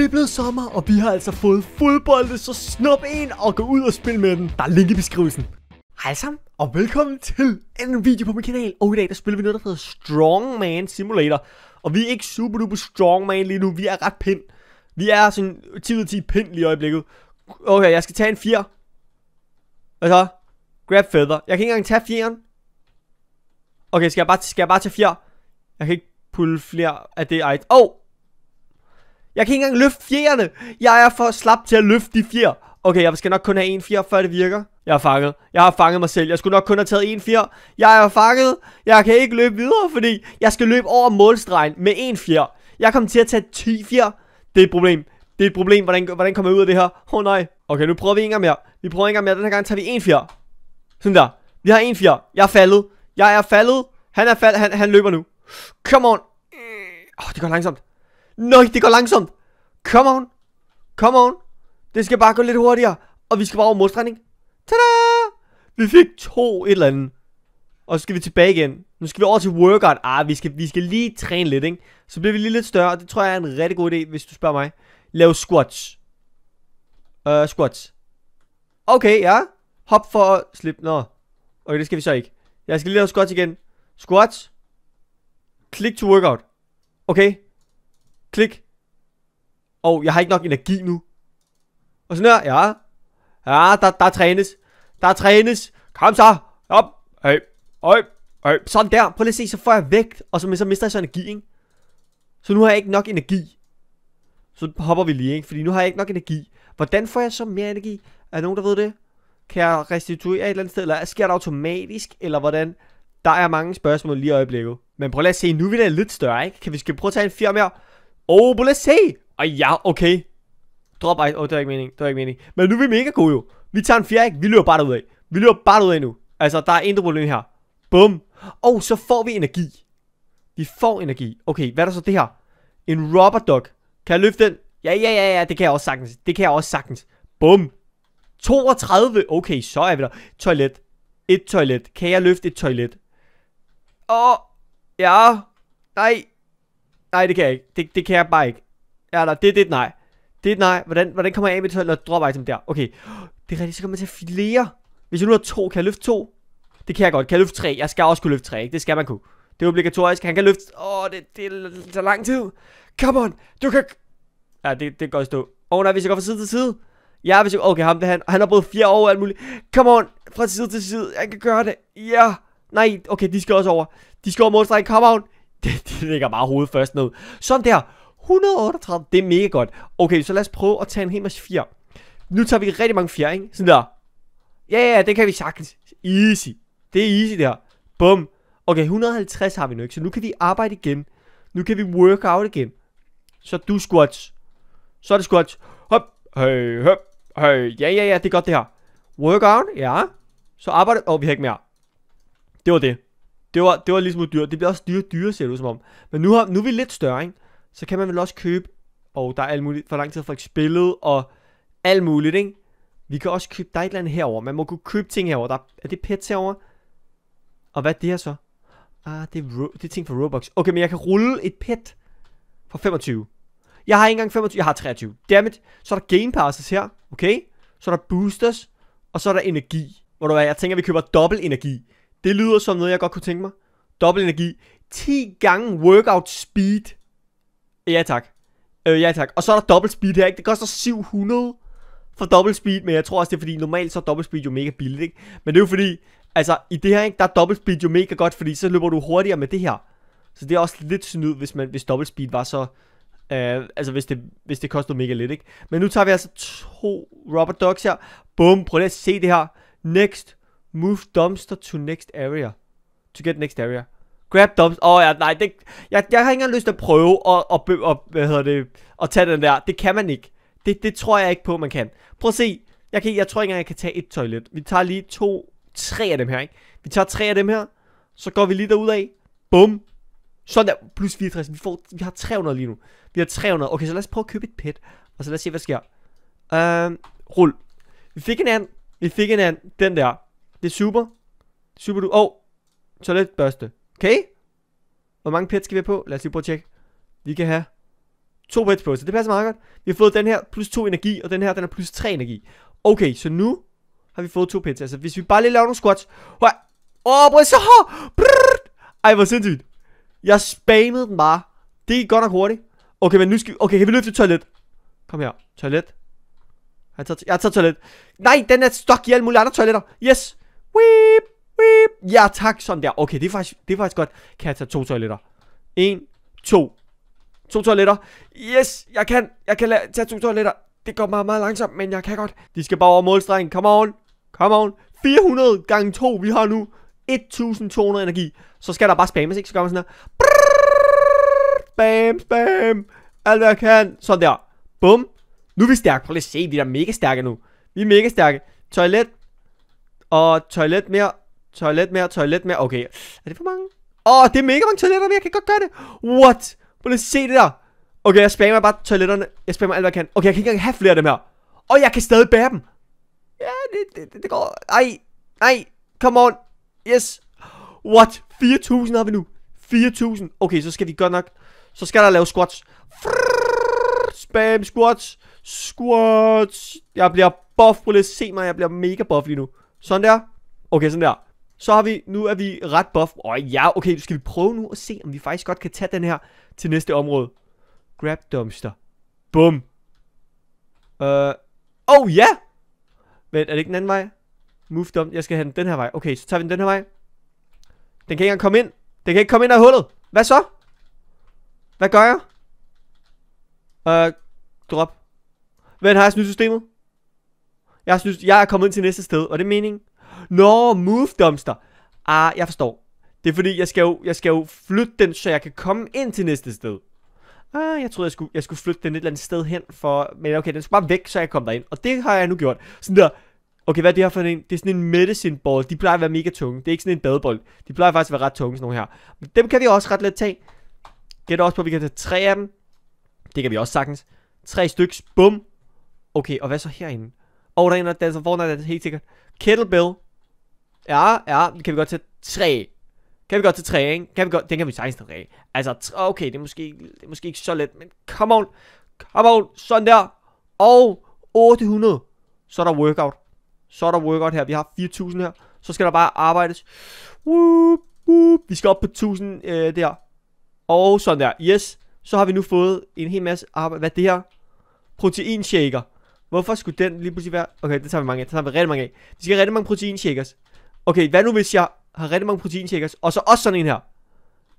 Det er blevet sommer, og vi har altså fået fodbolde, så snup en og gå ud og spil med den. Der er link i beskrivelsen. Hej sammen, og velkommen til en video på min kanal. Og i dag, der spiller vi noget, der hedder Strongman Simulator. Og vi er ikke super duper strongman lige nu, vi er ret pind. Vi er sådan 10 ud af 10 pind lige i øjeblikket. Okay, jeg skal tage en 4. Hvad så? Grab feather. Jeg kan ikke engang tage 4'eren. Okay, skal jeg bare, skal jeg bare tage 4? Jeg kan ikke pulle flere af det ej. Åh! Oh! Jeg kan ikke engang løfte fjerne. Jeg er for slap til at løfte de fjer. Okay, jeg skal nok kun have en fjer, før det virker. Jeg er fanget. Jeg har fanget mig selv. Jeg skulle nok kun have taget en fjer. Jeg er fanget. Jeg kan ikke løbe videre, fordi jeg skal løbe over målstregen med en fjer. Jeg kommer til at tage 10 fjer. Det er et problem. Det er et problem. Hvordan, hvordan kommer jeg ud af det her? Åh oh, nej. Okay, nu prøver vi en gang mere. Vi prøver en gang mere. Den her gang tager vi en fjer. Sådan der. Vi har en fjer. Jeg er faldet. Jeg er faldet. Han er faldet. Han, han løber nu. Come on. Åh, oh, det går langsomt. Nøj, det går langsomt. Come on. Come on. Det skal bare gå lidt hurtigere. Og vi skal bare over modstrækning. Tada! Vi fik to et eller andet. Og så skal vi tilbage igen. Nu skal vi over til workout. Ah, vi skal, vi skal lige træne lidt, ikke? Så bliver vi lige lidt større. Det tror jeg er en rigtig god idé, hvis du spørger mig. Lav squats. Øh, uh, squats. Okay, ja. Hop for at slippe. Nå. Okay, det skal vi så ikke. Jeg skal lige lave squats igen. Squats. Klik to workout. Okay. Klik. Og jeg har ikke nok energi nu. Og sådan her, ja. Ja, der, der trænes. Der trænes. Kom så. Op. Hey. Hey. Hey. Sådan der. Prøv lige at se, så får jeg vægt. Og så, så mister jeg så energi, ikke? Så nu har jeg ikke nok energi. Så hopper vi lige, ikke? Fordi nu har jeg ikke nok energi. Hvordan får jeg så mere energi? Er der nogen, der ved det? Kan jeg restituere et eller andet sted? Eller sker det automatisk? Eller hvordan? Der er mange spørgsmål lige i øjeblikket. Men prøv lige at se, nu er vi da lidt større, ikke? Kan vi skal prøve at tage en fire mere? Oh, see. Og oh, ja, okay. Drop ice. oh, det var ikke mening. Det var ikke mening. Men nu er vi mega gode jo. Vi tager en fjerde, Vi løber bare derudad. Vi løber bare derudad nu. Altså, der er intet problem her. Bum. Og oh, så får vi energi. Vi får energi. Okay, hvad er der så det her? En rubber dog. Kan jeg løfte den? Ja, ja, ja, ja, det kan jeg også sagtens. Det kan jeg også sagtens. Bum. 32. Okay, så er vi der. Toilet. Et toilet. Kan jeg løfte et toilet? Åh. Oh, ja. Nej. Nej, det kan jeg ikke. Det, det kan jeg bare ikke. Ja, der, det er dit nej. Det er nej. Hvordan, hvordan kommer jeg af med det, når drop item der? Okay. Det er rigtigt, så kommer man til at filere. Hvis jeg nu har to, kan jeg løfte to? Det kan jeg godt. Kan jeg løfte tre? Jeg skal også kunne løfte tre, ikke? Det skal man kunne. Det er obligatorisk. Han kan løfte... Åh, oh, det, det er så lang tid. Come on. Du kan... Ja, det, det går godt stå. Åh oh, nej, hvis jeg går fra side til side. Ja, hvis jeg... Okay, ham det han. Han har både fire over og alt muligt. Come on. Fra side til side. Jeg kan gøre det. Ja. Yeah. Nej, okay, de skal også over. De skal over målstrengen. Come on. det, de ligger bare hovedet først ned. Sådan der. 138. Det er mega godt. Okay, så lad os prøve at tage en hel masse fjer. Nu tager vi rigtig mange fjer, ikke? Sådan der. Ja, ja, det kan vi sagtens. Easy. Det er easy, det her. Bum. Okay, 150 har vi nu, ikke? Så nu kan vi arbejde igen. Nu kan vi work out igen. Så du squats. Så er det squats. Hop. Hey, hop. Hey. Ja, ja, ja, det er godt det her. Work out. Ja. Så arbejde. Åh, oh, vi har ikke mere. Det var det. Det var, det var ligesom dyrt. Det bliver også dyre dyre, ser du som om. Men nu, har, nu er vi lidt større, ikke? Så kan man vel også købe... Og der er alt muligt. For lang tid har folk spillet, og alt muligt, ikke? Vi kan også købe... Der er et eller andet herover. Man må kunne købe ting herover. Der er, det pets herover? Og hvad er det her så? Ah, det er, det er ting for Robux. Okay, men jeg kan rulle et pet for 25. Jeg har ikke engang 25, jeg har 23. Dammit. Så er der game passes her, okay? Så er der boosters, og så er der energi. Hvor du hvad, jeg tænker, vi køber dobbelt energi. Det lyder som noget, jeg godt kunne tænke mig. Dobbelt energi. 10 gange workout speed. Øh, ja tak. Øh, ja tak. Og så er der dobbelt speed her, ikke? Det koster 700 for dobbelt speed, men jeg tror også, det er fordi, normalt så er dobbelt speed jo mega billigt, ikke? Men det er jo fordi, altså i det her, ikke, der er dobbelt speed jo mega godt, fordi så løber du hurtigere med det her. Så det er også lidt snyd, hvis, man, hvis dobbelt speed var så... Øh, altså hvis det, hvis det kostede mega lidt, ikke? Men nu tager vi altså to Robert ducks her. Bum, prøv lige at se det her. Next. Move dumpster to next area. To get next area. Grab dumpster. Åh oh, ja, nej. Det, jeg, jeg har ikke engang lyst til at prøve at, at, at, hvad hedder det, at tage den der. Det kan man ikke. Det, det tror jeg ikke på, man kan. Prøv at se. Jeg, kan, jeg tror ikke engang, jeg kan tage et toilet. Vi tager lige to, tre af dem her, ikke? Vi tager tre af dem her. Så går vi lige derud af. Bum. Sådan der. Plus 64. Vi, får, vi har 300 lige nu. Vi har 300. Okay, så lad os prøve at købe et pet. Og så lad os se, hvad sker. Øhm, uh, rul. Vi fik en anden. Vi fik en anden. Den der. Det er super. Super du. Åh. Oh, toiletbørste. Okay. Hvor mange pets skal vi have på? Lad os lige prøve at tjekke. Vi kan have to pets på, så det passer meget godt. Vi har fået den her plus to energi, og den her, den er plus tre energi. Okay, så nu har vi fået to pets. Altså, hvis vi bare lige laver nogle squats. Åh, oh, prøv så. Ej, hvor sindssygt. Jeg spammede den bare. Det gik godt nok hurtigt. Okay, men nu skal vi... Okay, kan vi løfte toilet? Kom her. Toilet. Jeg tager, jeg tager toilet. Nej, den er stok i alle mulige andre toiletter. Yes. Weep, weep. Ja, tak. Sådan der. Okay, det er faktisk, det er faktisk godt. Kan jeg tage to toiletter? En, to. To toiletter. Yes, jeg kan. Jeg kan tage to toiletter. Det går meget, meget langsomt, men jeg kan godt. De skal bare over målstregen. Come on. Come on. 400 gange 2, vi har nu 1200 energi. Så skal der bare spammes, ikke? Så gør man sådan her. Bam, bam, spam. Alt hvad jeg kan. Sådan der. Bum. Nu er vi stærke. Prøv lige at se, vi er mega stærke nu. Vi er mega stærke. Toilet. Og toilet mere. Toilet mere, toilet mere. Okay. Er det for mange? Åh, oh, det er mega mange toiletter, men jeg kan godt gøre det. What? Prøv lige se det der. Okay, jeg spammer bare toiletterne. Jeg spammer alt, hvad jeg kan. Okay, jeg kan ikke engang have flere af dem her. Og jeg kan stadig bære dem. Ja, det, det, det går. Ej, ej. Come on. Yes. What? 4.000 har vi nu. 4.000. Okay, så skal vi godt nok. Så skal der lave squats. Spam squats. Squats. Jeg bliver buff. Prøv lige se mig. Jeg bliver mega buff lige nu. Sådan der. Okay, sådan der. Så har vi, nu er vi ret buff. Åh oh, ja, okay, skal vi prøve nu at se, om vi faktisk godt kan tage den her til næste område. Grab dumpster. Bum. Øh. Uh, oh ja! Yeah! Vent, er det ikke den anden vej? Move dump. Jeg skal have den, den her vej. Okay, så tager vi den, den her vej. Den kan ikke engang komme ind. Den kan ikke komme ind af hullet. Hvad så? Hvad gør jeg? Øh, uh, drop. Vent, har jeg snydt systemet? Jeg synes, jeg er kommet ind til næste sted, og det er meningen. Nå, move dumpster. Ah, jeg forstår. Det er fordi, jeg skal jo, jeg skal jo flytte den, så jeg kan komme ind til næste sted. Ah, jeg troede, jeg skulle, jeg skulle flytte den et eller andet sted hen, for, men okay, den skal bare væk, så jeg kom derind. Og det har jeg nu gjort. Sådan der, okay, hvad er det her for en? Det er sådan en medicine ball. De plejer at være mega tunge. Det er ikke sådan en badebold. De plejer faktisk at være ret tunge, sådan nogle her. Men dem kan vi også ret let tage. Gæt også på, at vi kan tage tre af dem. Det kan vi også sagtens. Tre styks. Bum. Okay, og hvad så herinde? Og der er en, der danser Fortnite, det er helt sikkert. Kettlebell. Ja, ja, kan vi godt til tre. Kan vi godt til 3, ikke? Kan vi godt, den kan vi sagtens af. Altså, okay, det er, måske, det er måske ikke så let, men come on. Come on, sådan der. Og 800. Så er der workout. Så er der workout her. Vi har 4000 her. Så skal der bare arbejdes. Woop, woop. Vi skal op på 1000 øh, der. Og sådan der. Yes. Så har vi nu fået en hel masse arbejde. Hvad er det her? Protein shaker. Hvorfor skulle den lige pludselig være... Okay, det tager vi mange af. Det tager vi rigtig mange af. Vi skal have rigtig mange -shakers. Okay, hvad nu hvis jeg har rigtig mange -shakers, og så også sådan en her?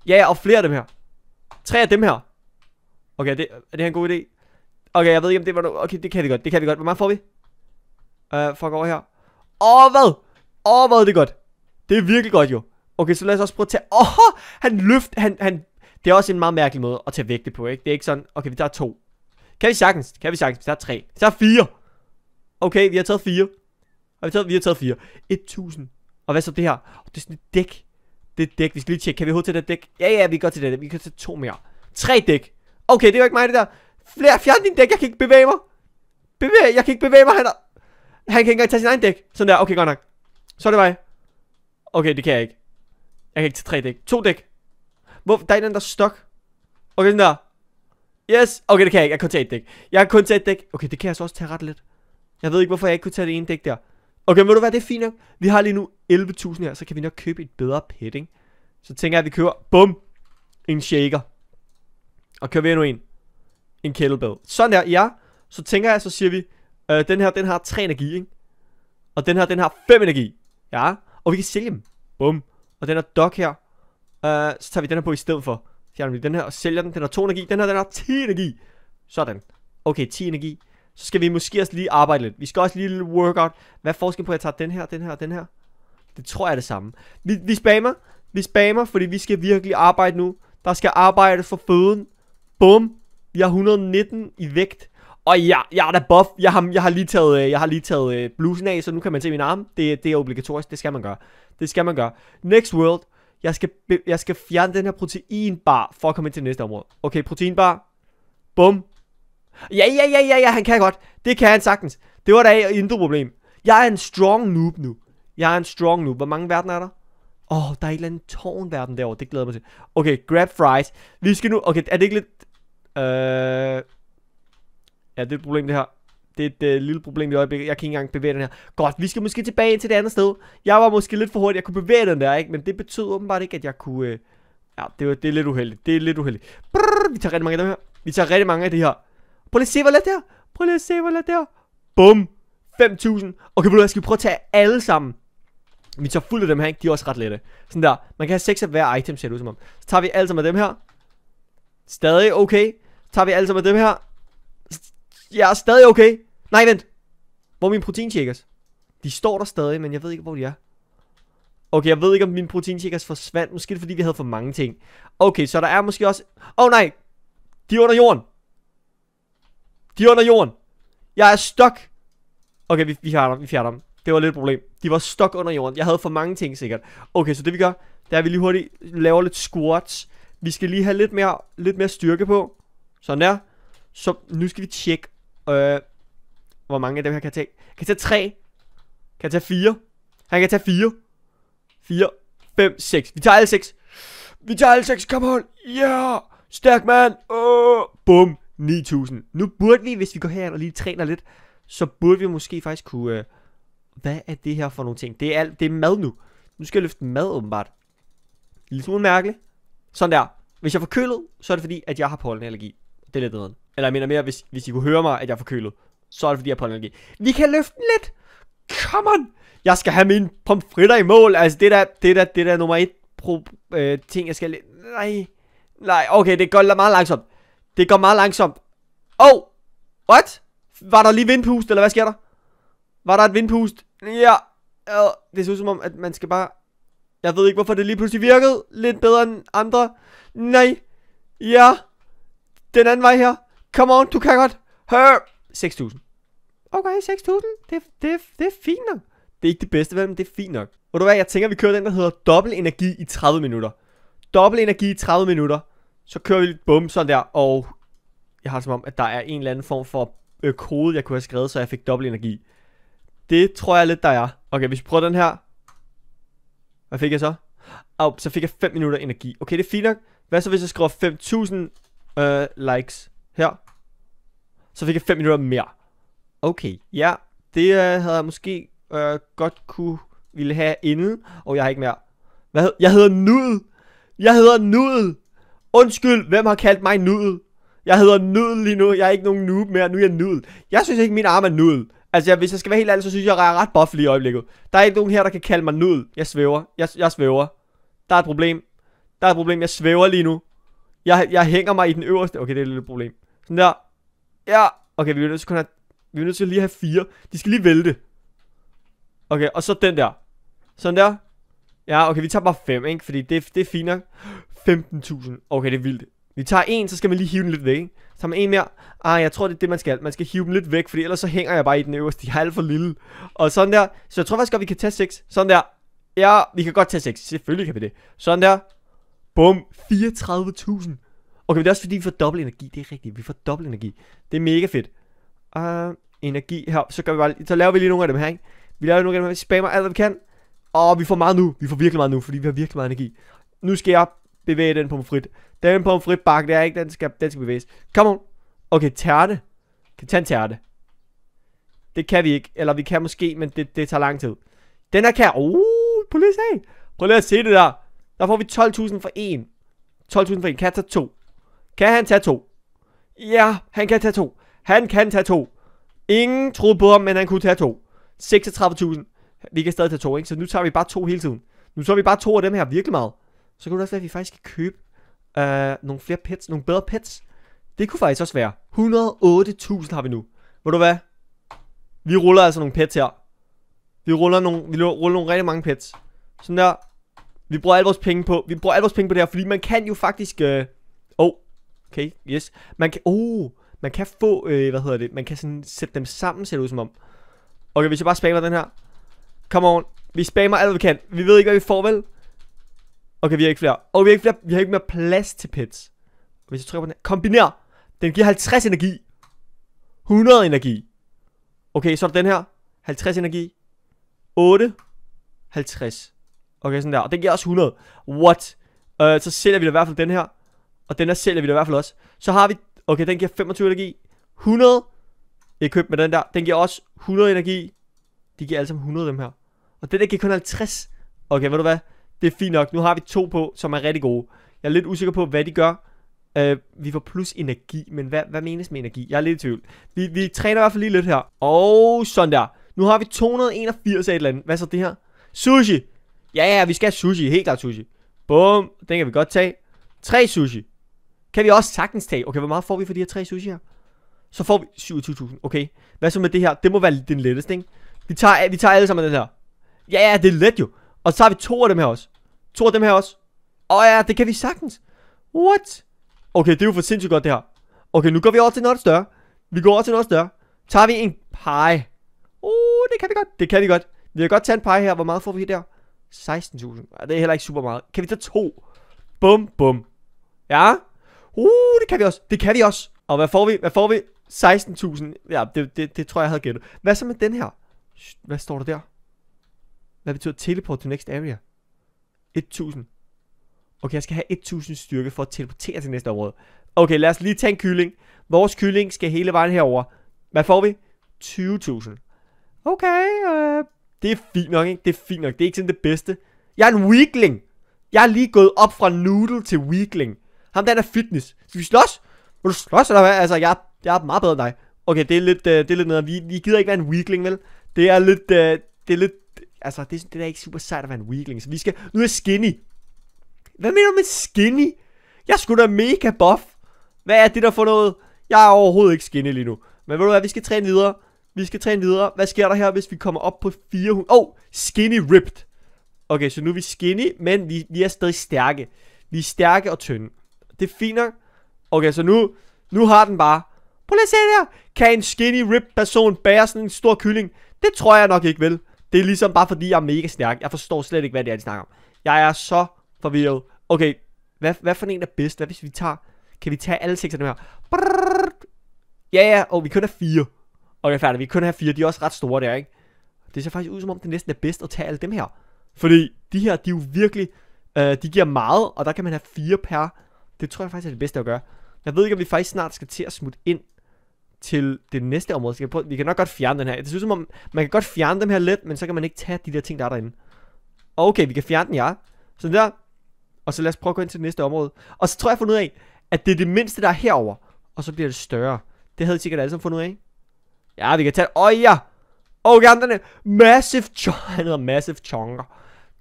Ja, ja, og flere af dem her. Tre af dem her. Okay, er det, er det her en god idé? Okay, jeg ved ikke, om det var noget... Okay, det kan vi godt. Det kan vi godt. Hvor mange får vi? Uh, fuck over her. Åh, oh, hvad? Åh, oh, hvad er det godt. Det er virkelig godt jo. Okay, så lad os også prøve at tage... Åh, oh, han løft... Han, han... Det er også en meget mærkelig måde at tage vægte på, ikke? Det er ikke sådan... Okay, vi tager to. Kan vi sagtens? Kan vi sagtens? Vi tager tre. Vi tager fire. Okay, vi har taget fire. Og vi tager, vi har taget fire. 1000. Og hvad så det her? det er sådan et dæk. Det er et dæk. Vi skal lige tjekke. Kan vi hovedet til det dæk? Ja, ja, vi går til det. Vi kan tage to mere. Tre dæk. Okay, det var ikke mig det der. Flere, fjern din dæk. Jeg kan ikke bevæge mig. Bevæge, jeg kan ikke bevæge mig. Han, er... han kan ikke engang tage sin egen dæk. Sådan der. Okay, godt nok. Så er det mig. Okay, det kan jeg ikke. Jeg kan ikke tage tre dæk. To dæk. Hvor, der er en anden, der stok. Okay, sådan der. Yes! Okay, det kan jeg ikke. Jeg kan kun tage et dæk. Jeg kan kun tage et dæk. Okay, det kan jeg så også tage ret lidt. Jeg ved ikke, hvorfor jeg ikke kunne tage det ene dæk der. Okay, må du være det er fint nok. Vi har lige nu 11.000 her, så kan vi nok købe et bedre pet, ikke? Så tænker jeg, at vi køber, bum, en shaker. Og køber vi endnu en. En kettlebell. Sådan der, ja. Så tænker jeg, så siger vi, øh, den her, den har 3 energi, ikke? Og den her, den har 5 energi. Ja. Og vi kan sælge dem. Bum. Og den her dog her, øh, så tager vi den her på i stedet for. Fjerner vi den her og sælger den. Den har 2 energi. Den her, den har 10 energi. Sådan. Okay, 10 energi. Så skal vi måske også lige arbejde lidt. Vi skal også lige lidt workout. Hvad er forskellen på, at jeg tager den her, den her og den her? Det tror jeg er det samme. Vi, vi spammer. Vi spammer, fordi vi skal virkelig arbejde nu. Der skal arbejde for føden. Bum. Vi har 119 i vægt. Og ja, jeg er da buff. Jeg har, jeg har lige taget, øh, jeg har lige taget øh, blusen af, så nu kan man se min arm. Det, det er obligatorisk. Det skal man gøre. Det skal man gøre. Next world jeg skal, jeg skal fjerne den her proteinbar, for at komme ind til næste område. Okay, proteinbar. Bum. Ja, ja, ja, ja, ja, han kan godt. Det kan han sagtens. Det var da intet problem. Jeg er en strong noob nu. Jeg er en strong noob. Hvor mange verdener er der? Åh, oh, der er et eller andet tårnverden derovre. Det glæder jeg mig til. Okay, grab fries. Vi skal nu... Okay, er det ikke lidt... Øh... Ja, det er et problem, det her det er et øh, lille problem i øjeblikket. Jeg kan ikke engang bevæge den her. Godt, vi skal måske tilbage til det andet sted. Jeg var måske lidt for hurtig. Jeg kunne bevæge den der, ikke? Men det betød åbenbart ikke, at jeg kunne... Øh... Ja, det, var, det er lidt uheldigt. Det er lidt uheldigt. Brrr, vi tager rigtig mange af dem her. Vi tager rigtig mange af de her. Prøv lige at se, let det er der. Prøv lige at se, let det er der. Bum. 5.000. Okay, nu skal vi prøve at tage alle sammen. Vi tager fuld af dem her, ikke? De er også ret lette. Sådan der. Man kan have seks af hver item, ser det ud som om. Så tager vi alle sammen af dem her. Stadig okay. Så tager vi alle sammen af dem her. Jeg er stadig okay. Nej, vent. Hvor er mine proteinshakers? De står der stadig, men jeg ved ikke, hvor de er. Okay, jeg ved ikke, om mine proteinshakers forsvandt. Måske det, fordi vi havde for mange ting. Okay, så der er måske også... Åh oh, nej! De er under jorden! De er under jorden! Jeg er stok! Okay, vi, vi fjerner dem. Vi fjerner dem. Det var lidt et problem. De var stok under jorden. Jeg havde for mange ting sikkert. Okay, så det vi gør, det er, at vi lige hurtigt laver lidt squats. Vi skal lige have lidt mere, lidt mere styrke på. Sådan der. Så nu skal vi tjekke, Øh, hvor mange af dem her kan jeg tage? Kan jeg tage tre? Kan jeg tage fire? Han kan tage fire. Fire, fem, seks. Vi tager alle seks. Vi tager alle seks. Come on. Ja. Yeah. Stærk mand. Uh. Bum. 9000. Nu burde vi, hvis vi går herind og lige træner lidt, så burde vi måske faktisk kunne... Uh, hvad er det her for nogle ting? Det er, alt, det er mad nu. Nu skal jeg løfte mad åbenbart. Lidt smule mærkeligt. Sådan der. Hvis jeg får kølet, så er det fordi, at jeg har pollenallergi. Det er lidt nederen. Eller jeg mener mere, hvis, hvis I kunne høre mig, at jeg er forkølet. Så er det fordi, jeg har pollenallergi. Vi kan løfte den lidt. Come on. Jeg skal have min pomfritter i mål. Altså, det der, det der, det der nummer et pro, øh, ting, jeg skal... Nej. Nej, okay, det går meget langsomt. Det går meget langsomt. Oh, what? Var der lige vindpust, eller hvad sker der? Var der et vindpust? Ja. Øh, det ser ud som om, at man skal bare... Jeg ved ikke, hvorfor det lige pludselig virkede lidt bedre end andre. Nej. Ja. Den anden vej her. Come on, du kan godt. Hør. 6.000. Okay, 6.000. Det, det, det er fint nok. Det er ikke det bedste, men det er fint nok. Ved du hvad, jeg tænker, vi kører den, der hedder dobbelt energi i 30 minutter. Dobbelt energi i 30 minutter. Så kører vi lidt bum sådan der, og jeg har som om, at der er en eller anden form for øh, kode, jeg kunne have skrevet, så jeg fik dobbelt energi. Det tror jeg lidt, der er. Okay, hvis vi prøver den her. Hvad fik jeg så? Oh, så fik jeg 5 minutter energi. Okay, det er fint nok. Hvad så, hvis jeg skriver 5.000 øh, likes her. Så fik jeg 5 minutter mere. Okay, ja, det øh, havde jeg måske øh, godt kunne ville have inden, og jeg har ikke mere. Hvad hed? Jeg hedder Nud. Jeg hedder Nud. Undskyld, hvem har kaldt mig Nud? Jeg hedder Nud lige nu. Jeg er ikke nogen noob mere. Nu er jeg Nud. Jeg synes ikke, min arm er Nud. Altså, jeg, hvis jeg skal være helt ærlig, så synes jeg, jeg er ret buff lige i øjeblikket. Der er ikke nogen her, der kan kalde mig Nud. Jeg svæver. Jeg, jeg svæver. Der er et problem. Der er et problem. Jeg svæver lige nu. Jeg, jeg hænger mig i den øverste. Okay, det er et lille problem. Sådan der. Ja. Okay, vi er nødt til, kun at, vi er nødt til lige at have fire. De skal lige vælte. Okay, og så den der. Sådan der. Ja, okay, vi tager bare fem, ikke? Fordi det, det er fint nok. 15.000. Okay, det er vildt. Vi tager en, så skal man lige hive den lidt væk, ikke? Så tager man en mere. Ah, jeg tror, det er det, man skal. Man skal hive dem lidt væk, fordi ellers så hænger jeg bare i den øverste. De er alt for lille. Og sådan der. Så jeg tror faktisk godt, vi kan tage seks. Sådan der. Ja, vi kan godt tage seks. Selvfølgelig kan vi det. Sådan der. Bum, 34.000. Okay, men det er også fordi, vi får dobbelt energi. Det er rigtigt, vi får dobbelt energi. Det er mega fedt. Uh, energi her. Så, gør vi bare, så laver vi lige nogle af dem her, ikke? Vi laver nogle af dem her. Vi spammer alt, hvad vi kan. Og vi får meget nu. Vi får virkelig meget nu, fordi vi har virkelig meget energi. Nu skal jeg bevæge den pomfrit. Den på frit bakke er ikke? Den skal, den skal bevæges. Come on. Okay, tærte. Kan tage en tærte? Det kan vi ikke. Eller vi kan måske, men det, det tager lang tid. Den her kan... Oh, prøv lige at se. Prøv lige at se det der. Der får vi 12.000 for en. 12.000 for en. Kan jeg tage to? Kan han tage to? Ja, han kan tage to. Han kan tage to. Ingen troede på ham, men han kunne tage to. 36.000. Vi kan stadig tage to, ikke? Så nu tager vi bare to hele tiden. Nu tager vi bare to af dem her virkelig meget. Så kunne det også være, at vi faktisk kan købe øh, nogle flere pets. Nogle bedre pets. Det kunne faktisk også være. 108.000 har vi nu. Ved du hvad? Vi ruller altså nogle pets her. Vi ruller nogle, vi ruller nogle rigtig mange pets. Sådan der. Vi bruger alle vores penge på, vi bruger alle vores penge på det her, fordi man kan jo faktisk, øh, oh, okay, yes, man kan, oh, man kan få, øh, hvad hedder det, man kan sådan sætte dem sammen, ser det ud som om. Okay, hvis jeg bare spammer den her, come on, vi spammer alt hvad vi kan, vi ved ikke hvad vi får vel? Okay, vi har ikke flere, og vi har ikke flere, vi har ikke mere plads til pets. Hvis jeg trykker på den her, kombiner, den giver 50 energi, 100 energi. Okay, så er der den her, 50 energi, 8, 50. Okay, sådan der. Og den giver også 100. What? Øh, så sælger vi da i hvert fald den her. Og den her sælger vi da i hvert fald også. Så har vi... Okay, den giver 25 energi. 100. Jeg købte med den der. Den giver også 100 energi. De giver alle sammen 100 dem her. Og den der giver kun 50. Okay, ved du hvad? Det er fint nok. Nu har vi to på, som er rigtig gode. Jeg er lidt usikker på, hvad de gør. Øh, vi får plus energi, men hvad, hvad menes med energi? Jeg er lidt i tvivl. Vi, vi træner i hvert fald lige lidt her. Og sådan der. Nu har vi 281 af et eller andet. Hvad så det her? Sushi! Ja, ja, vi skal have sushi. Helt klart sushi. Bum. Den kan vi godt tage. Tre sushi. Kan vi også sagtens tage. Okay, hvor meget får vi for de her tre sushi her? Så får vi 27.000. Okay. Hvad så med det her? Det må være den letteste, ikke? Vi tager, vi tager alle sammen den her. Ja, ja, det er let jo. Og så tager vi to af dem her også. To af dem her også. Åh oh, ja, det kan vi sagtens. What? Okay, det er jo for sindssygt godt det her. Okay, nu går vi over til noget større. Vi går over til noget større. Tager vi en pie. Uh, det kan vi godt. Det kan vi godt. Vi kan godt tage en pie her. Hvor meget får vi der? 16.000. Det er heller ikke super meget. Kan vi tage to? Bum, bum. Ja. Uh, det kan vi også. Det kan vi også. Og hvad får vi? Hvad får vi? 16.000. Ja, det, det, det tror jeg, jeg havde gættet. Hvad så med den her? Hvad står der der? Hvad betyder teleport to next area? 1000. Okay, jeg skal have 1000 styrke for at teleportere til næste område. Okay, lad os lige tage en kylling. Vores kylling skal hele vejen herover. Hvad får vi? 20.000. Okay, øh, det er fint nok, ikke? Det er fint nok. Det er ikke sådan det bedste. Jeg er en weakling. Jeg er lige gået op fra noodle til weakling. Ham der er fitness. Skal vi slås? Vil du slås eller hvad? Altså, jeg, jeg er meget bedre end dig. Okay, det er lidt, uh, det er lidt noget. Vi, vi gider ikke være en weakling, vel? Det er lidt, uh, det er lidt, altså, det, er, det er ikke super sejt at være en weakling. Så vi skal, nu er skinny. Hvad mener du med skinny? Jeg skulle da mega buff. Hvad er det der for noget? Jeg er overhovedet ikke skinny lige nu. Men ved du hvad, vi skal træne videre. Vi skal træne videre. Hvad sker der her, hvis vi kommer op på 400? Oh, skinny ripped. Okay, så nu er vi skinny, men vi, vi er stadig stærke. Vi er stærke og tynde. Det er fint Okay, så nu, nu har den bare. Prøv lige at se der. Kan en skinny ripped person bære sådan en stor kylling? Det tror jeg nok ikke vil. Det er ligesom bare fordi, jeg er mega stærk. Jeg forstår slet ikke, hvad det er, de snakker om. Jeg er så forvirret. Okay, hvad, hvad for en er bedst? Hvad hvis vi tager... Kan vi tage alle seks af dem her? Brrr. Ja, ja. Og oh, vi kun er fire okay, færdig, vi kan kun have fire, de er også ret store der, ikke? Det ser faktisk ud som om, det næsten er bedst at tage alle dem her. Fordi de her, de er jo virkelig, øh, de giver meget, og der kan man have fire per. Det tror jeg faktisk er det bedste at gøre. Jeg ved ikke, om vi faktisk snart skal til at smutte ind til det næste område. Skal prøve, vi kan nok godt fjerne den her. Det synes som om, man kan godt fjerne dem her lidt, men så kan man ikke tage de der ting, der er derinde. Okay, vi kan fjerne den, ja. Sådan der. Og så lad os prøve at gå ind til det næste område. Og så tror jeg, jeg fundet ud af, at det er det mindste, der er herover. Og så bliver det større. Det havde I sikkert alle sammen fundet ud af, ikke? Ja, vi kan tage... det. oh, ja! Og gerne Massive chunker. Han hedder Massive chunker.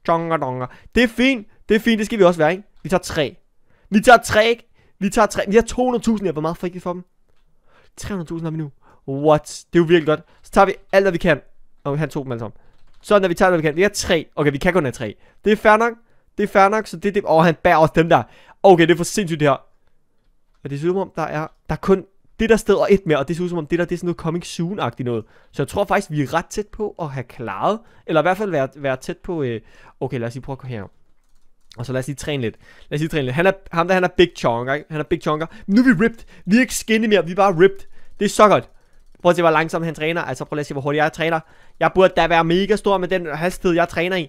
Chunker, donker. Det er fint. Det er fint. Det skal vi også være, ikke? Vi tager tre. Vi tager tre, ikke? Vi tager tre. Vi har 200.000 her. Hvor meget fik vi for dem? 300.000 har vi nu. What? Det er jo virkelig godt. Så tager vi alt, hvad vi kan. Og han tog dem alle sammen. Sådan, at vi tager alt, hvad vi kan. Vi har tre. Okay, vi kan kun have tre. Det er fair nok. Det er fair nok. Så det er det. Åh, oh, han bærer også dem der. Okay, det er for sindssygt det her. Og det er om, der er, der er kun det der sted og et mere, og det ser ud som om det der det er sådan noget coming soon-agtigt noget. Så jeg tror faktisk, vi er ret tæt på at have klaret, eller i hvert fald være, være tæt på, øh, okay lad os lige prøve at gå her. Og så lad os lige træne lidt. Lad os lige træne lidt. Han er, ham der, han er big chonker, ikke? Han er big chonker. Nu er vi ripped. Vi er ikke skinny mere, vi er bare ripped. Det er så godt. Prøv at se, hvor langsomt han træner. Altså, prøv at se, hvor hurtigt jeg træner. Jeg burde da være mega stor med den hastighed, jeg træner i.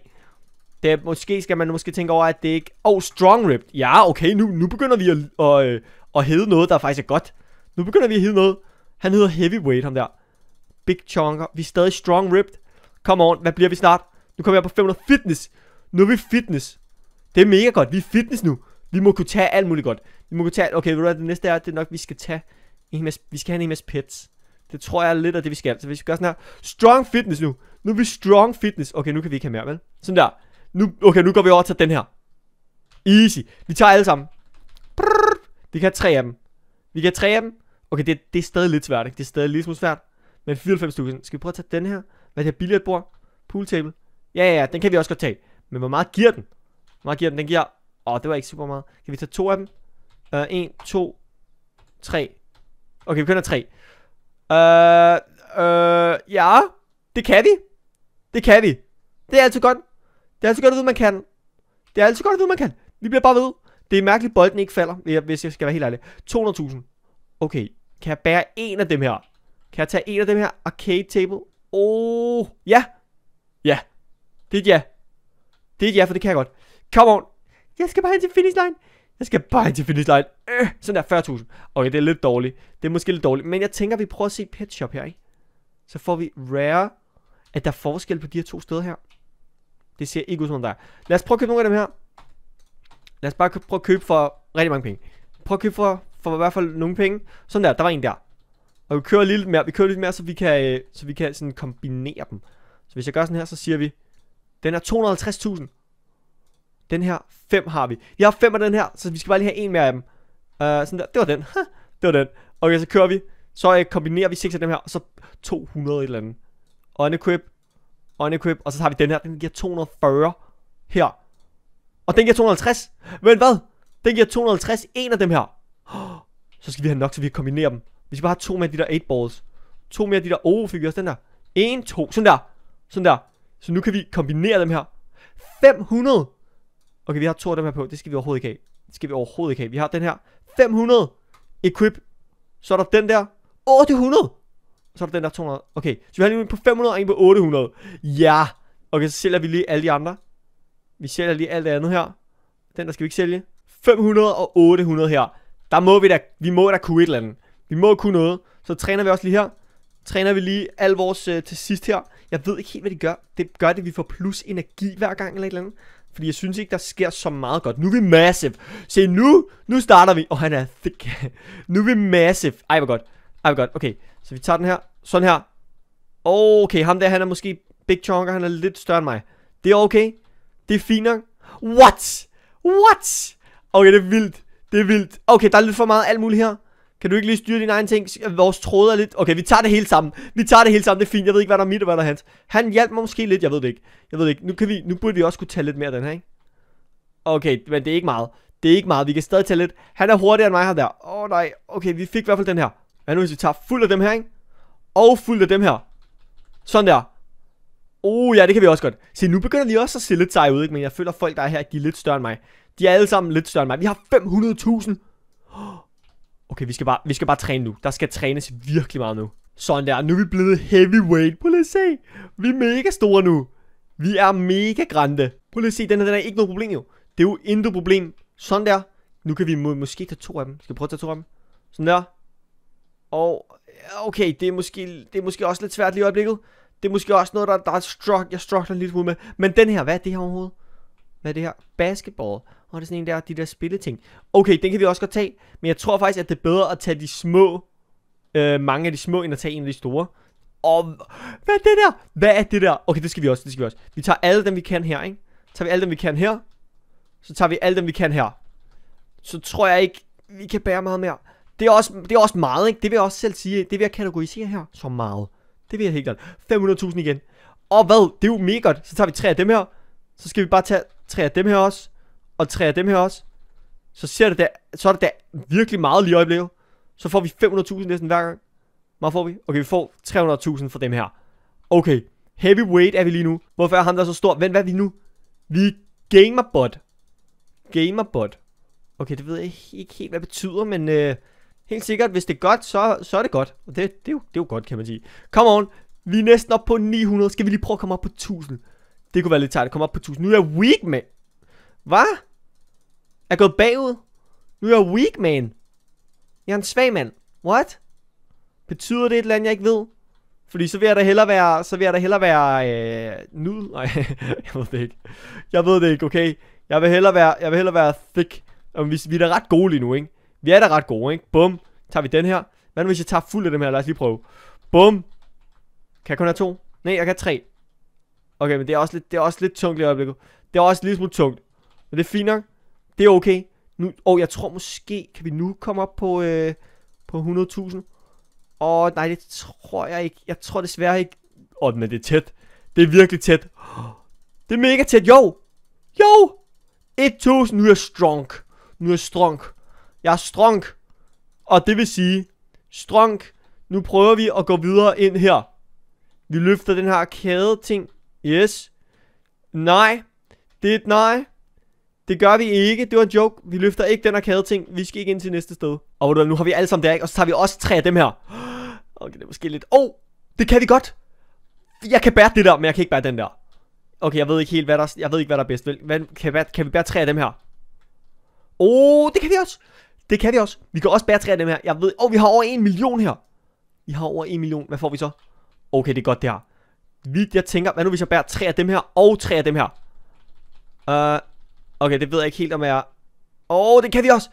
Det, måske skal man måske tænke over, at det ikke... Oh, strong ripped. Ja, okay, nu, nu begynder vi at, at, at, øh, at hedde noget, der faktisk er godt. Nu begynder vi at hive noget. Han hedder Heavyweight, ham der. Big Chonker. Vi er stadig strong ripped. Come on, hvad bliver vi snart? Nu kommer jeg på 500 fitness. Nu er vi fitness. Det er mega godt. Vi er fitness nu. Vi må kunne tage alt muligt godt. Vi må kunne tage... Okay, ved du hvad, det næste er, det er nok, vi skal tage... En masse, vi skal have en masse pets. Det tror jeg er lidt af det, vi skal. Så hvis vi gør sådan her... Strong fitness nu. Nu er vi strong fitness. Okay, nu kan vi ikke have mere, vel? Sådan der. Nu, okay, nu går vi over til den her. Easy. Vi tager alle sammen. Brrr. Vi kan have tre af dem. Vi kan have tre af dem. Okay, det, det er stadig lidt svært, ikke? Det er stadig lidt svært. Men 94.000. Skal vi prøve at tage den her? Hvad er det her Pool table? Ja, ja, ja, den kan vi også godt tage. Men hvor meget giver den? Hvor meget giver den? Den giver... Åh, oh, det var ikke super meget. Kan vi tage to af dem? Uh, 1, 2, 3. Okay, vi kører tre. Øh, uh, øh, uh, ja, det kan vi. Det kan vi. Det er altid godt. Det er altid godt at vide, man kan. Det er altid godt at vide, man kan. Vi bliver bare ved. Det er mærkeligt, bolden ikke falder, hvis jeg skal være helt ærlig. 200.000. Okay, kan jeg bære en af dem her? Kan jeg tage en af dem her? Arcade table. Oh, ja. Ja. Det er ja. Det er ja, for det kan jeg godt. Come on. Jeg skal bare hen til finish line. Jeg skal bare hen til finish line. Øh, sådan der 40.000. Okay, det er lidt dårligt. Det er måske lidt dårligt. Men jeg tænker, vi prøver at se pet shop her, ikke? Så får vi rare, at der er forskel på de her to steder her. Det ser ikke ud som om der er. Lad os prøve at købe nogle af dem her. Lad os bare prøve at købe for rigtig mange penge. Prøv at købe for for i hvert fald nogle penge. Sådan der, der var en der. Og vi kører lidt mere, vi kører lidt mere, så vi kan, øh, så vi kan sådan kombinere dem. Så hvis jeg gør sådan her, så siger vi, den er 250.000. Den her, fem har vi. Vi har fem af den her, så vi skal bare lige have en mere af dem. Uh, sådan der, det var den. Ha, det var den. Okay, så kører vi. Så uh, kombinerer vi seks af dem her, og så 200 et eller andet. Unequip, unequip, og så har vi den her, den giver 240 her. Og den giver 250. Men hvad? Den giver 250 en af dem her så skal vi have nok, så vi kan kombinere dem. Hvis vi bare har to mere af de der 8 balls, to mere af de der oh, vi også den der, en, to, sådan der, sådan der. Så nu kan vi kombinere dem her. 500! Okay, vi har to af dem her på, det skal vi overhovedet ikke have. Det skal vi overhovedet ikke have. Vi har den her, 500 equip. Så er der den der, 800! Så er der den der 200. Okay, så vi har en på 500 og en på 800. Ja! Okay, så sælger vi lige alle de andre. Vi sælger lige alt det andet her. Den der skal vi ikke sælge. 500 og 800 her. Der må vi da, vi må da kunne et eller andet. Vi må kunne noget. Så træner vi også lige her. Træner vi lige al vores øh, til sidst her. Jeg ved ikke helt, hvad de gør. Det gør det, at vi får plus energi hver gang eller et eller andet. Fordi jeg synes ikke, der sker så meget godt. Nu er vi massive. Se, nu, nu starter vi. Åh, oh, han er thick. nu er vi massive. Ej, hvor godt. Ej, hvor godt. Okay, så vi tager den her. Sådan her. Okay, ham der, han er måske big chonker. Han er lidt større end mig. Det er okay. Det er fint nok. What? What? Okay, det er vildt. Det er vildt. Okay, der er lidt for meget alt muligt her. Kan du ikke lige styre dine egne ting? Vores tråde er lidt... Okay, vi tager det hele sammen. Vi tager det hele sammen. Det er fint. Jeg ved ikke, hvad der er mit og hvad der er hans. Han hjalp mig måske lidt. Jeg ved det ikke. Jeg ved det ikke. Nu, kan vi... nu burde vi også kunne tage lidt mere af den her, ikke? Okay, men det er ikke meget. Det er ikke meget. Vi kan stadig tage lidt. Han er hurtigere end mig, her der. Åh, oh, nej. Okay, vi fik i hvert fald den her. Hvad nu, hvis vi tager fuld af dem her, ikke? Og fuld af dem her. Sådan der. Oh, ja, det kan vi også godt. Se, nu begynder vi også at se lidt sej ud, ikke? Men jeg føler, folk, der er her, de er lidt større end mig. De er alle sammen lidt større end mig. Vi har 500.000. Okay, vi skal, bare, vi skal bare træne nu. Der skal trænes virkelig meget nu. Sådan der. Nu er vi blevet heavyweight. Prøv lige at se. Vi er mega store nu. Vi er mega grande. Prøv lige at se. Den her, den er ikke noget problem jo. Det er jo intet problem. Sådan der. Nu kan vi må, måske tage to af dem. Skal vi prøve at tage to af dem? Sådan der. Og okay, det er måske, det er måske også lidt svært lige i øjeblikket. Det er måske også noget, der, der er struggle, jeg struggler lidt med. Men den her, hvad er det her overhovedet? Hvad er det her? Basketball. Og det er sådan en der, de der spilleting. Okay, den kan vi også godt tage, men jeg tror faktisk, at det er bedre at tage de små, øh, mange af de små, end at tage en af de store. Og hvad er det der? Hvad er det der? Okay, det skal vi også, det skal vi også. Vi tager alle dem, vi kan her, ikke? Tager vi alle dem, vi kan her. Så tager vi alle dem, vi kan her. Så tror jeg ikke, vi kan bære meget mere. Det er også, det er også meget, ikke? Det vil jeg også selv sige. Det vil jeg kategorisere her som meget. Det vil jeg helt klart. 500.000 igen. Og hvad? Det er jo mega godt. Så tager vi tre af dem her. Så skal vi bare tage tre af dem her også og tre af dem her også, så, ser det der, så er det der virkelig meget lige øjeblikket. Så får vi 500.000 næsten hver gang. Meget får vi? Okay, vi får 300.000 for dem her. Okay, heavyweight er vi lige nu. Hvorfor er ham der så stor? Vent, hvad er vi nu? Vi er gamerbot. Gamerbot. Okay, det ved jeg ikke helt, hvad det betyder, men øh, helt sikkert, hvis det er godt, så, så er det godt. Og det, det, er jo, det er jo godt, kan man sige. Come on, vi er næsten op på 900. Skal vi lige prøve at komme op på 1000? Det kunne være lidt tæt at komme op på 1000. Nu er jeg weak, med. Hvad? er gået bagud. Nu er jeg weak man. Jeg er en svag mand. What? Betyder det et eller andet, jeg ikke ved? Fordi så vil jeg da hellere være, så vil jeg da hellere være, øh, nu... Nej, jeg ved det ikke. Jeg ved det ikke, okay? Jeg vil hellere være, jeg vil hellere være thick. Jamen, vi, vi er da ret gode lige nu, ikke? Vi er da ret gode, ikke? Bum. Tager vi den her. Hvad nu, hvis jeg tager fuld af dem her? Lad os lige prøve. Bum. Kan jeg kun have to? Nej, jeg kan have tre. Okay, men det er også lidt, det er også lidt tungt lige i øjeblikket. Det er også lidt smule tungt. Men det er fint nok det er okay. Nu, og jeg tror måske, kan vi nu komme op på, øh, på 100.000? Åh, nej, det tror jeg ikke. Jeg tror desværre ikke. Åh, men det er tæt. Det er virkelig tæt. Det er mega tæt. Jo! Jo! 1.000. Nu er jeg strong. Nu er jeg strong. Jeg er strong. Og det vil sige, strong. Nu prøver vi at gå videre ind her. Vi løfter den her kæde ting. Yes. Nej. Det er et nej. Det gør vi ikke. Det var en joke. Vi løfter ikke den arcade ting. Vi skal ikke ind til næste sted. Og nu har vi alle sammen der, ikke? Og så tager vi også tre af dem her. Okay, det er måske lidt... Åh, oh, det kan vi godt. Jeg kan bære det der, men jeg kan ikke bære den der. Okay, jeg ved ikke helt, hvad der, jeg ved ikke, hvad der er bedst. Hvad, kan, bære, kan vi bære tre af dem her? Åh, oh, det kan vi også. Det kan vi også. Vi kan også bære tre af dem her. Jeg ved... oh, vi har over en million her. Vi har over en million. Hvad får vi så? Okay, det er godt det her. jeg tænker... Hvad nu, hvis jeg bærer tre af dem her og tre af dem her? Øh... Uh, Okay, det ved jeg ikke helt, om jeg... Åh, oh, det kan vi også!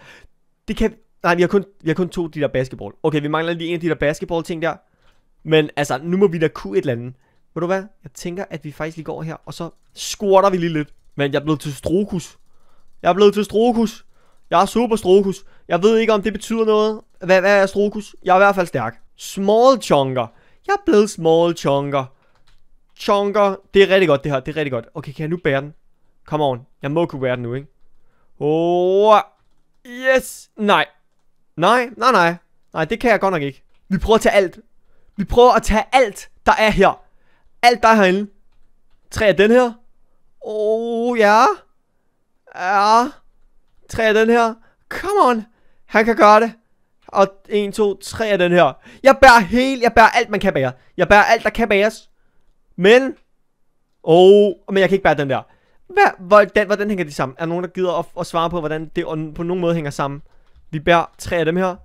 Det kan... Nej, vi har, kun, vi har kun to de der basketball. Okay, vi mangler lige en af de der basketball-ting der. Men altså, nu må vi da kunne et eller andet. Ved du hvad? Jeg tænker, at vi faktisk lige går her, og så squatter vi lige lidt. Men jeg er blevet til strokus. Jeg er blevet til strokus. Jeg er super strokus. Jeg ved ikke, om det betyder noget. Hvad, hvad er strokus? Jeg er i hvert fald stærk. Small chunker. Jeg er blevet small chunker. Chunker. Det er rigtig godt, det her. Det er rigtig godt. Okay, kan jeg nu bære den? Come on. Jeg må kunne være den nu, ikke? Oh, yes. Nej. Nej, nej, nej. Nej, det kan jeg godt nok ikke. Vi prøver at tage alt. Vi prøver at tage alt, der er her. Alt, der er herinde. Tre af den her. Oh, ja. Ja. Tre af den her. Come on. Han kan gøre det. Og 1, 2, 3 af den her. Jeg bærer helt, jeg bærer alt, man kan bære. Jeg bærer alt, der kan bæres. Men... Oh, men jeg kan ikke bære den der. Hvad, hvordan, hvordan hænger de sammen? Er der nogen, der gider at, at svare på, hvordan det på nogen måde hænger sammen? Vi bærer tre af dem her.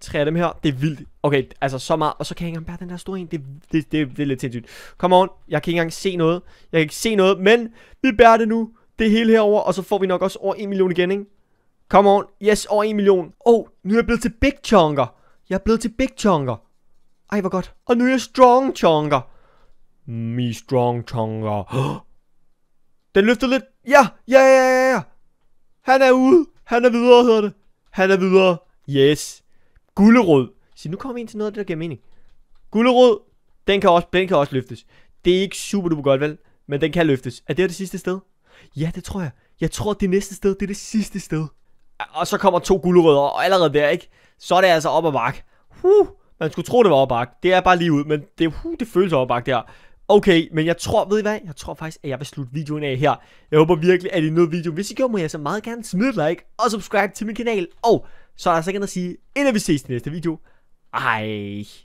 Tre af dem her. Det er vildt. Okay, altså så meget. Og så kan jeg ikke engang bære den der store en. Det, det, det, det er lidt sindssygt. Kom on. Jeg kan ikke engang se noget. Jeg kan ikke se noget. Men vi bærer det nu. Det hele herover Og så får vi nok også over 1 million igen, ikke? Come on. Yes, over 1 million. Oh, nu er jeg blevet til Big Chunker. Jeg er blevet til Big Chunker. Ej, hvor godt. Og nu er jeg Strong Chunker. Me Strong Chunker. Den løftede lidt. Ja, ja, ja, ja, ja. Han er ude. Han er videre, hedder det. Han er videre. Yes. Gullerød. Så nu kommer vi ind til noget af det, der giver mening. Gullerød. Den kan også, den kan også løftes. Det er ikke super du godt, vel? Men den kan løftes. Er det her det sidste sted? Ja, det tror jeg. Jeg tror, det næste sted, det er det sidste sted. Og så kommer to gulerødder, og allerede der, ikke? Så er det altså op ad bakke. Huh, man skulle tro, det var op ad bakke. Det er bare lige ud, men det, huh, det føles op ad bakke der. Okay, men jeg tror, ved I hvad? Jeg tror faktisk, at jeg vil slutte videoen af her. Jeg håber virkelig, at I nåede videoen. Hvis I gjorde, må jeg så meget gerne smide et like og subscribe til min kanal. Og så er der altså ikke at sige, inden vi ses i næste video. Ej.